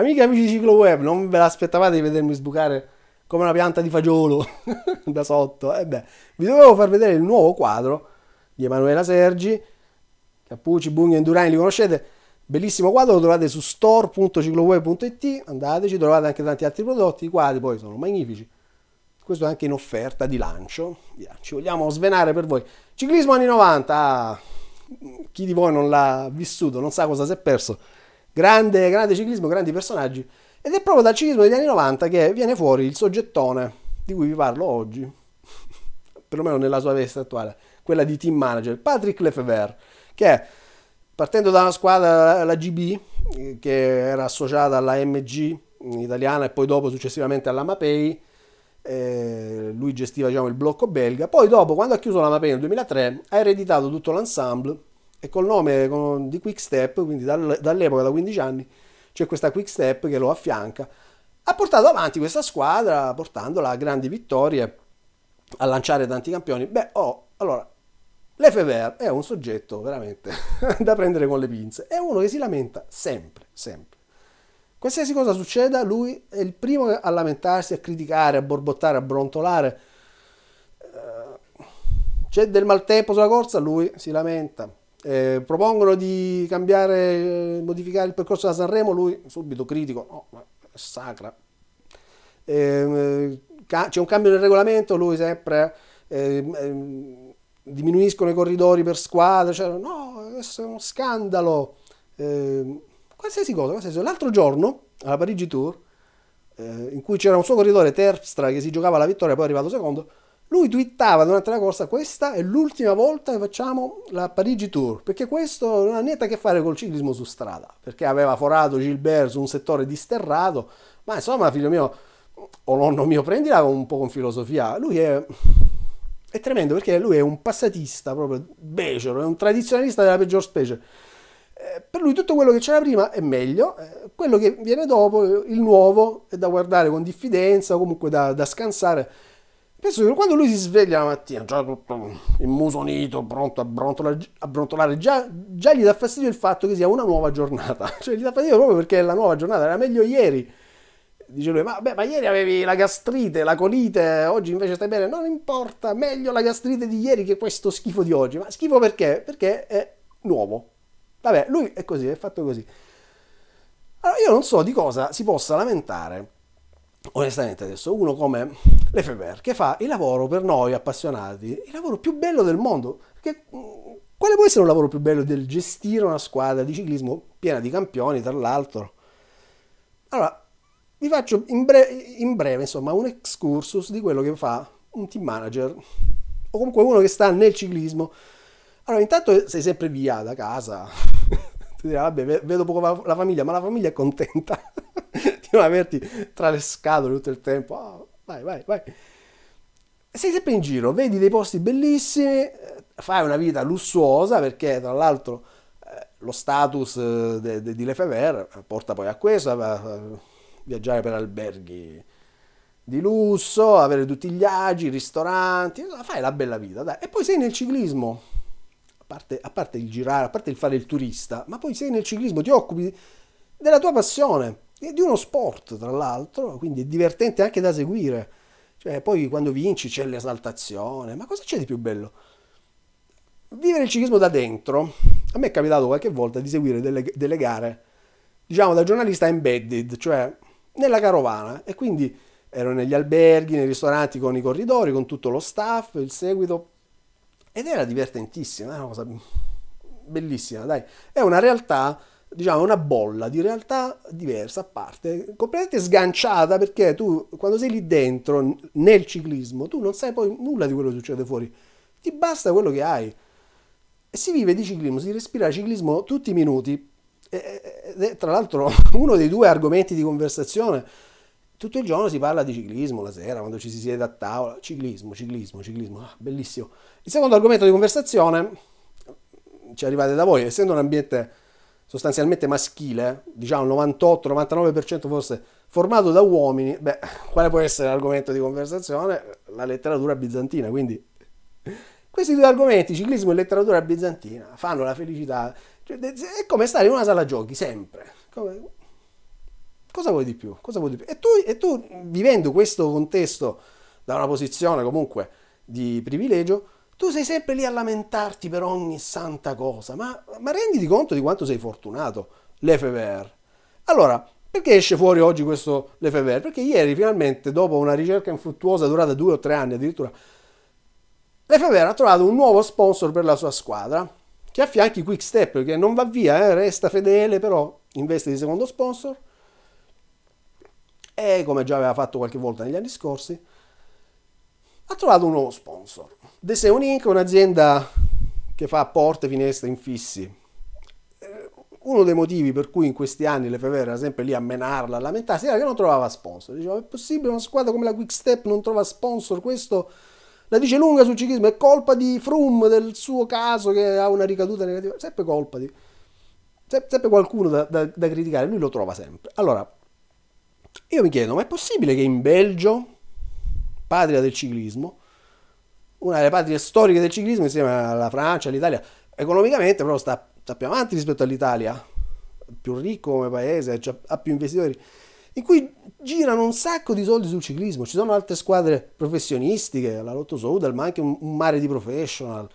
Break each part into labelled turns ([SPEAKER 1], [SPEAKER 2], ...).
[SPEAKER 1] Amiche e amici di Ciclo Web, non ve l'aspettavate di vedermi sbucare come una pianta di fagiolo da sotto? E eh beh, vi dovevo far vedere il nuovo quadro di Emanuela Sergi, Cappucci, Bugno e Durani li conoscete, bellissimo quadro, lo trovate su store.cicloweb.it, andateci, trovate anche tanti altri prodotti, i quadri poi sono magnifici, questo è anche in offerta di lancio, Via, ci vogliamo svenare per voi. Ciclismo anni 90, ah, chi di voi non l'ha vissuto, non sa cosa si è perso, Grande, grande ciclismo, grandi personaggi. Ed è proprio dal ciclismo degli anni 90 che viene fuori il soggettone di cui vi parlo oggi, perlomeno nella sua veste attuale, quella di team manager, Patrick Lefebvre, che partendo da una squadra, la GB, che era associata alla MG italiana e poi dopo successivamente alla Mapei, eh, lui gestiva diciamo, il blocco belga, poi dopo quando ha chiuso la Mapei nel 2003 ha ereditato tutto l'ensemble e col nome di Quick Step, quindi dall'epoca da 15 anni c'è questa Quick Step che lo affianca, ha portato avanti questa squadra portandola a grandi vittorie, a lanciare tanti campioni. Beh, oh, allora, Lefebvre è un soggetto veramente da prendere con le pinze, è uno che si lamenta sempre, sempre. Qualsiasi cosa succeda, lui è il primo a lamentarsi, a criticare, a borbottare, a brontolare. Eh, c'è del maltempo sulla corsa, lui si lamenta eh, propongono di cambiare, eh, modificare il percorso da Sanremo, lui subito critico, no, oh, ma è sacra. Eh, c'è un cambio nel regolamento, lui sempre eh, diminuiscono i corridori per squadra, cioè, no, questo è uno scandalo. Ehm, qualsiasi cosa, qualsiasi. L'altro giorno, alla Parigi Tour, eh, in cui c'era un suo corridore Terpstra che si giocava la vittoria, poi è arrivato secondo, lui twittava durante la corsa, questa è l'ultima volta che facciamo la Parigi Tour, perché questo non ha niente a che fare col ciclismo su strada, perché aveva forato Gilbert su un settore disterrato, ma insomma figlio mio, o nonno mio, prendila un po' con filosofia, lui è, è tremendo perché lui è un passatista proprio becero, è un tradizionalista della peggior specie eh, per lui tutto quello che c'era prima è meglio, eh, quello che viene dopo, il nuovo, è da guardare con diffidenza, comunque da, da scansare. Penso che quando lui si sveglia la mattina, già tutto immusonito, pronto a, brontolare, a brontolare già, già, gli dà fastidio il fatto che sia una nuova giornata. Cioè gli dà fastidio proprio perché è la nuova giornata, era meglio ieri. Dice lui, ma, beh, ma ieri avevi la gastrite, la colite, oggi invece stai bene. Non importa, meglio la gastrite di ieri che questo schifo di oggi. Ma schifo perché? Perché è nuovo. Vabbè, lui è così, è fatto così. Allora io non so di cosa si possa lamentare, onestamente adesso, uno come Lefebvre, che fa il lavoro per noi appassionati, il lavoro più bello del mondo. Perché, quale può essere un lavoro più bello del gestire una squadra di ciclismo piena di campioni, tra l'altro? Allora, vi faccio in breve, in breve insomma, un excursus di quello che fa un team manager o comunque uno che sta nel ciclismo. Allora, intanto sei sempre via da casa. Ti dirà, vabbè, vedo poco la famiglia, ma la famiglia è contenta di non averti tra le scatole tutto il tempo. Oh, vai, vai, vai. Sei sempre in giro, vedi dei posti bellissimi, fai una vita lussuosa perché tra l'altro eh, lo status eh, de, de, di Lefebvre porta poi a questo, a, a viaggiare per alberghi di lusso, avere tutti gli agi, ristoranti, fai la bella vita, dai. E poi sei nel ciclismo, a parte, a parte il girare, a parte il fare il turista, ma poi sei nel ciclismo, ti occupi della tua passione di uno sport tra l'altro, quindi è divertente anche da seguire. Cioè, poi quando vinci c'è l'esaltazione, ma cosa c'è di più bello? Vivere il ciclismo da dentro, a me è capitato qualche volta di seguire delle, delle gare, diciamo da giornalista embedded, cioè nella carovana, e quindi ero negli alberghi, nei ristoranti, con i corridori, con tutto lo staff, il seguito, ed era divertentissima, è una cosa bellissima, dai, è una realtà diciamo, una bolla di realtà diversa, a parte, completamente sganciata perché tu quando sei lì dentro, nel ciclismo, tu non sai poi nulla di quello che succede fuori, ti basta quello che hai. E si vive di ciclismo, si respira ciclismo tutti i minuti. ed è tra l'altro uno dei due argomenti di conversazione, tutto il giorno si parla di ciclismo, la sera quando ci si siede a tavola, ciclismo, ciclismo, ciclismo, ah, bellissimo. Il secondo argomento di conversazione, ci arrivate da voi, essendo un ambiente sostanzialmente maschile, eh, diciamo il 98-99% forse formato da uomini, beh, quale può essere l'argomento di conversazione? La letteratura bizantina, quindi questi due argomenti, ciclismo e letteratura bizantina, fanno la felicità, cioè, è come stare in una sala giochi, sempre. Come... Cosa, vuoi Cosa vuoi di più? E, tu, e tu vivendo questo contesto da una posizione comunque di privilegio, tu sei sempre lì a lamentarti per ogni santa cosa, ma, ma renditi conto di quanto sei fortunato, Lefebvre. Allora, perché esce fuori oggi questo Lefebvre? Perché ieri finalmente, dopo una ricerca infruttuosa durata due o tre anni addirittura, Lefebvre ha trovato un nuovo sponsor per la sua squadra, che affianchi Quick Step, che non va via, eh, resta fedele, però investe di secondo sponsor, e come già aveva fatto qualche volta negli anni scorsi, ha trovato un nuovo sponsor. The Seon Inc. è un'azienda che fa porte finestre infissi. Eh, uno dei motivi per cui in questi anni Lefebvre era sempre lì a menarla, a lamentarsi, era che non trovava sponsor. Diceva, è possibile una squadra come la Quickstep non trova sponsor? Questo la dice lunga sul ciclismo, è colpa di Froome, del suo caso che ha una ricaduta negativa, sempre colpa di... sempre qualcuno da, da, da criticare, lui lo trova sempre. Allora, io mi chiedo, ma è possibile che in Belgio, patria del ciclismo, una delle patrie storiche del ciclismo insieme alla Francia, all'Italia. Economicamente però sta, sta più avanti rispetto all'Italia, più ricco come paese, cioè, ha più investitori, in cui girano un sacco di soldi sul ciclismo. Ci sono altre squadre professionistiche, la Lotto Soudal, ma anche un, un mare di professional,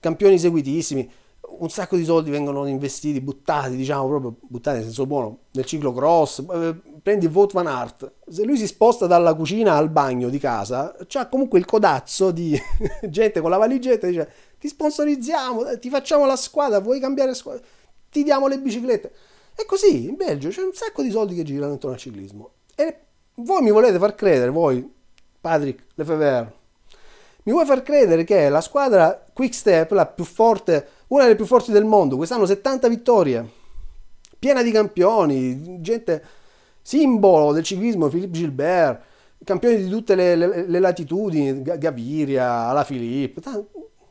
[SPEAKER 1] campioni seguitissimi un sacco di soldi vengono investiti, buttati, diciamo proprio buttati nel senso buono, nel ciclocross. Eh, prendi Vought Van Art, se lui si sposta dalla cucina al bagno di casa, c'ha comunque il codazzo di gente con la valigetta dice ti sponsorizziamo, eh, ti facciamo la squadra, vuoi cambiare squadra, ti diamo le biciclette. E così in Belgio c'è un sacco di soldi che girano intorno al ciclismo. E voi mi volete far credere, voi, Patrick Lefebvre, mi vuoi far credere che la squadra Quick Step, la più forte, una delle più forti del mondo, quest'anno 70 vittorie, piena di campioni, gente simbolo del ciclismo, Philippe Gilbert, campioni di tutte le, le, le latitudini, Gaviria, Alaphilippe, t-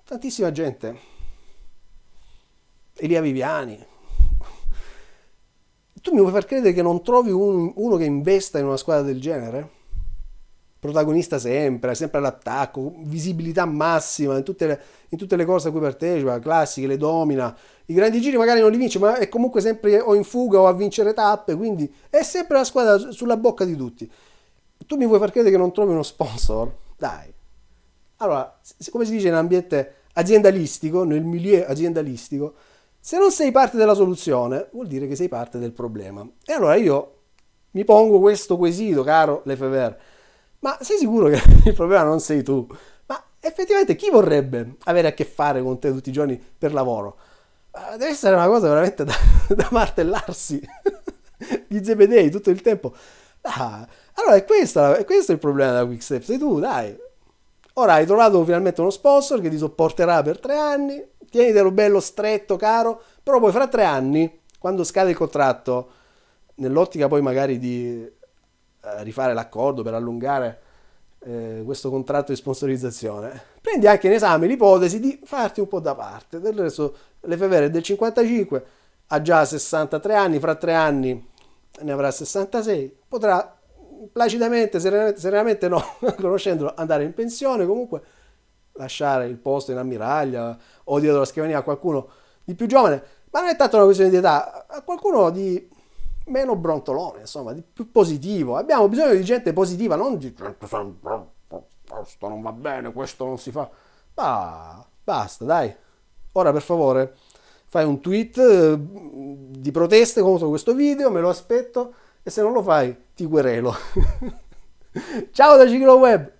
[SPEAKER 1] tantissima gente. Elia Viviani. Tu mi vuoi far credere che non trovi un, uno che investa in una squadra del genere? protagonista sempre, sempre all'attacco, visibilità massima in tutte, le, in tutte le cose a cui partecipa, classiche, le domina. I grandi giri magari non li vince, ma è comunque sempre o in fuga o a vincere tappe, quindi è sempre la squadra sulla bocca di tutti. Tu mi vuoi far credere che non trovi uno sponsor? Dai. Allora, come si dice in ambiente aziendalistico, nel milieu aziendalistico, se non sei parte della soluzione, vuol dire che sei parte del problema. E allora io mi pongo questo quesito, caro Lefebvre ma sei sicuro che il problema non sei tu? Ma effettivamente chi vorrebbe avere a che fare con te tutti i giorni per lavoro? Ah, deve essere una cosa veramente da, da martellarsi. Gli zebedei tutto il tempo. Ah, allora è questo, è questo il problema della Quickstep, sei tu, dai. Ora hai trovato finalmente uno sponsor che ti sopporterà per tre anni, tienitelo bello stretto, caro, però poi fra tre anni, quando scade il contratto, nell'ottica poi magari di eh, rifare l'accordo, per allungare eh, questo contratto di sponsorizzazione, prendi anche in esame l'ipotesi di farti un po' da parte. Del resto Lefebvre è del 55, ha già 63 anni, fra tre anni ne avrà 66, potrà placidamente, serenamente, serenamente no, conoscendolo, andare in pensione, comunque lasciare il posto in ammiraglia o dietro la scrivania a qualcuno di più giovane, ma non è tanto una questione di età, a qualcuno di meno brontolone, insomma, di più positivo. Abbiamo bisogno di gente positiva, non di questo non va bene, questo non si fa. Ma basta, dai. Ora per favore fai un tweet eh, di proteste contro questo video, me lo aspetto e se non lo fai ti querelo. Ciao da Ciclo Web!